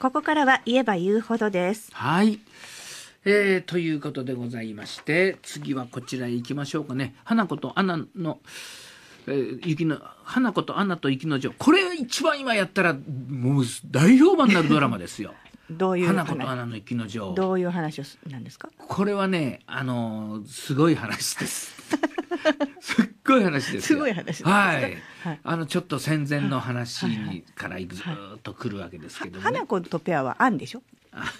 ここからは言えば言うほどです。はい。えー、ということでございまして、次はこちらへ行きましょうかね。花子とアナの、えー、雪の、花子とアナと雪の女王。これ一番今やったら、もう大評判になるドラマですよ。どういう花子とアナの雪の女王。どういう話なんですかこれはね、あのー、すごい話です。ごい話ですすごい話はい、あのちょっと戦前の話からずっとくるわけですけども、花子とペアはアンでしょ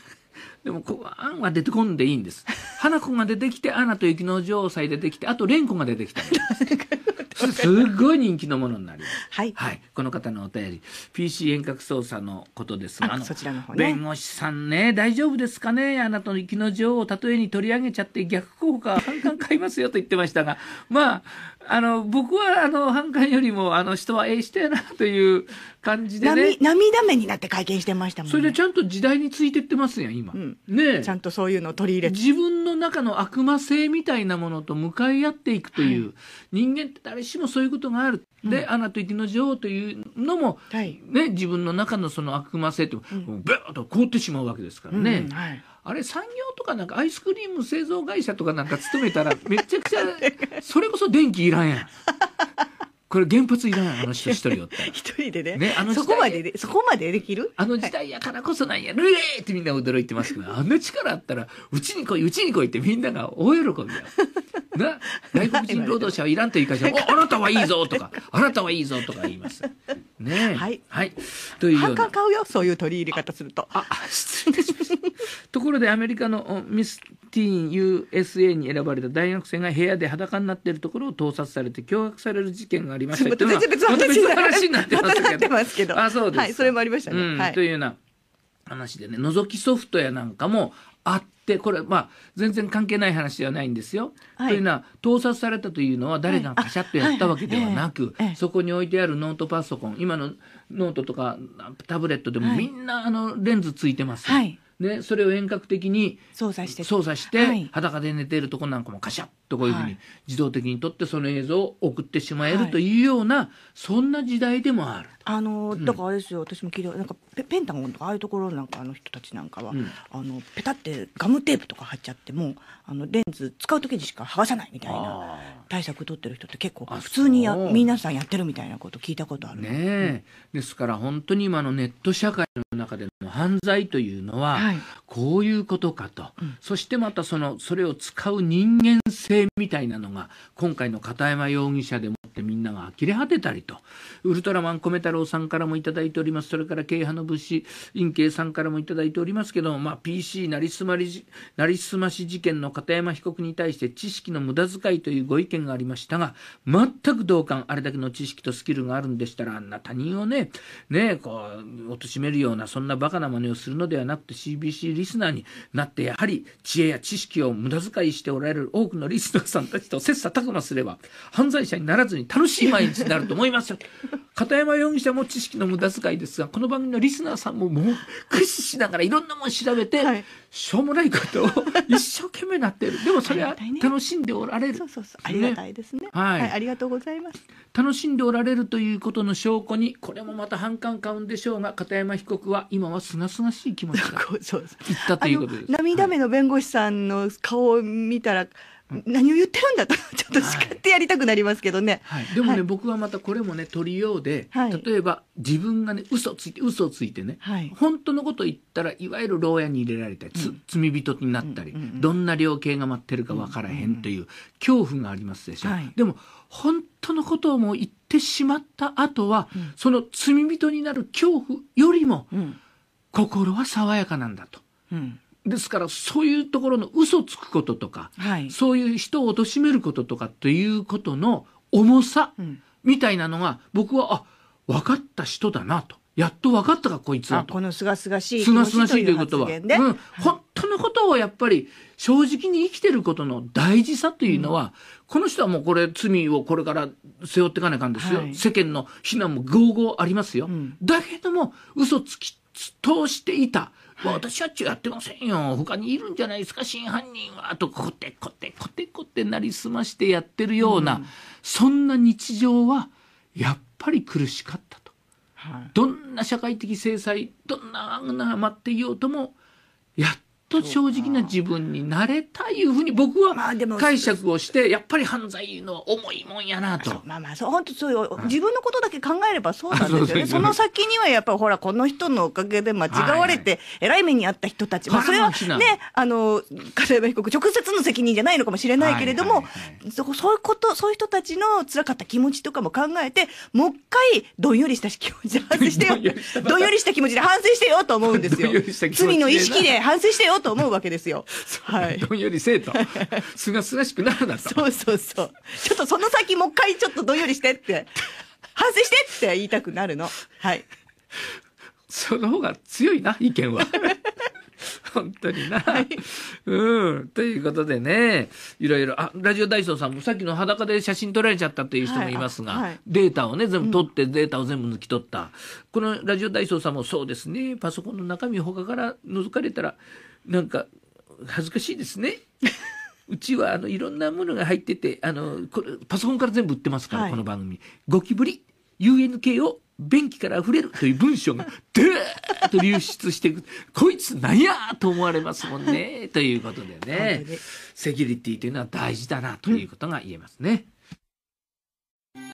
でもこアンは出てこんでいいんです花子が出てきてアナと雪の女王さえ出てきてあと蓮子が出てきたんで すすごい人気のものになります。はい、はい、この方のお便り、PC 遠隔操作のことですが、あのそちらの方、ね、弁護士さんね、大丈夫ですかね、あなたのの女王を例えに取り上げちゃって逆効果、反感買いますよと言ってましたが、まあ。あの、僕は、あの、反感よりも、あの、人はええ人やな、という感じでね。涙目になって会見してましたもんね。それでちゃんと時代についてってますやん、今。うん、ねちゃんとそういうのを取り入れて。自分の中の悪魔性みたいなものと向かい合っていくという、はい、人間って誰しもそういうことがある。で、うん、アナと雪の女王というのも、はい、ね、自分の中のその悪魔性って、うん、ーッと凍ってしまうわけですからね。うん、はいあれ産業とかなんかアイスクリーム製造会社とかなんか勤めたら めちゃくちゃそれこそ電気いらんやん。これ原発いらんあの人一人よって 一人でねねあのそこまででそこまでできるあの時代やからこそなんやルエーってみんな驚いてますけど、あんな力あったらうちに来いうちに来いってみんなが大喜びやな 外国人労働者はいらんという会社あなたはいいぞとかあなたはいいぞとか言います。ねはい、はい、というような買うよそういう取り入れ方するとあ失礼しました ところでアメリカのミスティーン USA に選ばれた大学生が部屋で裸になっているところを盗撮されて脅迫される事件がありましたまた別の話になってますけど、ま、あそうですはいそれもありましたね、うん、はい、というような話でね覗きソフトやなんかもあっでこれまあ全然関係ない話ではないんですよ。はい、というのは盗撮されたというのは誰がカシャッとやったわけではなく、はいはい、そこに置いてあるノートパソコン今のノートとかタブレットでもみんな、あのレンズついてます。はいね、それを遠隔的に操作して操作して、はい、裸で寝ているとこなんかもカシャッとこういうふうに自動的に撮ってその映像を送ってしまえるというような、はい、そんな時代でもある。あの、うん、だからあれですよ私も聞いたなんかペペンタゴンとかああいうところなんかの人たちなんかは、うん、あのペタってガムテープとか貼っちゃってもあのレンズ使う時にしか剥がさないみたいな対策取ってる人って結構普通にや皆さんやってるみたいなこと聞いたことあるね、うん、ですから本当に今のネット社会の中での犯罪というのは、こういうことかと、はい、そしてまたそのそれを使う人間性みたいなのが今回の片山容疑者でもってみんなが呆れ果てたりとウルトラマン米太郎さんからもいただいておりますそれから慶派の武士院慶さんからもいただいておりますけど、まあ、PC なりすまりなりすまし事件の片山被告に対して知識の無駄遣いというご意見がありましたが全く同感あれだけの知識とスキルがあるんでしたらあんな他人をねねこう貶めるよようなそんなバカな真似をするのではなくて CBC リスナーになってやはり知恵や知識を無駄遣いしておられる多くのリスナーさんたちと切磋琢磨すれば犯罪者にならずに楽しい毎日になると思いますよ片山容疑者も知識の無駄遣いですがこの番組のリスナーさんももう 駆使しながらいろんなもの調べて、はい、しょうもないことを一生懸命なってる でもそれは楽しんでおられる、ね、そうそうそうありがたいですね、はい、はい、ありがとうございます楽しんでおられるということの証拠にこれもまた反感買うんでしょうが片山被告は今はすがすがしい気持ちがい ったということです涙目の弁護士さんの顔を見たら、はい何を言ってるんだとちょっと叱ってやりたくなりますけどね、はいはい、でもね、はい、僕はまたこれもね取りようで、例えば自分がね嘘ついて嘘をついてね、本当のこと言ったらいわゆる牢屋に入れられたり、うん、罪人になったり、うんうんうん、どんな量刑が待ってるか分からへんという恐怖がありますでしょ、うんうん、でも本当のことをもう言ってしまった後は、うん、その罪人になる恐怖よりも、心は爽やかなんだと。うんですからそういうところの嘘つくこととか、はい、そういう人を貶めることとかということの重さみたいなのが、僕はあ分かった人だなとやっと分かったかこいつはとこのすがすがしいすがしいということは、うん、本当のことをやっぱり正直に生きてることの大事さというのは、うん、この人はもうこれ罪をこれから背負っていかなあかんですよ、はい、世間の非難もごうごうありますよ、うん、だけども嘘つき通していた私はっちゅうやってませんよ。他にいるんじゃないですか、真犯人は。と、コテコテコテコテなりすましてやってるような、うん、そんな日常は、やっぱり苦しかったと。はい、どんな社会的制裁、どんなあんな待っていようとも、やっと正直な自分になれたいうふうに僕は解釈をして、やっぱり犯罪の重いもんやなと。まあまあ、そう、本当そうよ、う、自分のことだけ考えればそうなんですよね。その先にはやっぱりほら、この人のおかげで間違われて、えらい目にあった人たち。はいはい、まあ、それはね、あの、片山被告、直接の責任じゃないのかもしれないけれども、はいはいはい、そういうこと、そういう人たちの辛かった気持ちとかも考えて、もう一回、どんよりした気持ちで反省してよ。どんよりした気持ちで反省してよと思うんですよ。罪の意識で反省してよと思うわけですよ。はい。どんよりせえと。すがすがしくなるなと。そうそうそう。ちょっとその先もう一回ちょっとどんよりしてって、反省してって言いたくなるの。はい。その方が強いな、意見は。本当にな、はい、うん。ということでね、いろいろ、あ、ラジオソーさんもさっきの裸で写真撮られちゃったっていう人もいますが、はいはい、データをね、全部取って、データを全部抜き取った。うん、このラジオソーさんもそうですね、パソコンの中身他から覗かれたら、なんか恥ずかしいですね。うちはあのいろんなものが入っててあのこれパソコンから全部売ってますから、はい、この番組「ゴキブリ UNK を便器から溢れる」という文章が でーッと流出していくこいつなんやと思われますもんねということでねセキュリティというのは大事だなということが言えますね。うん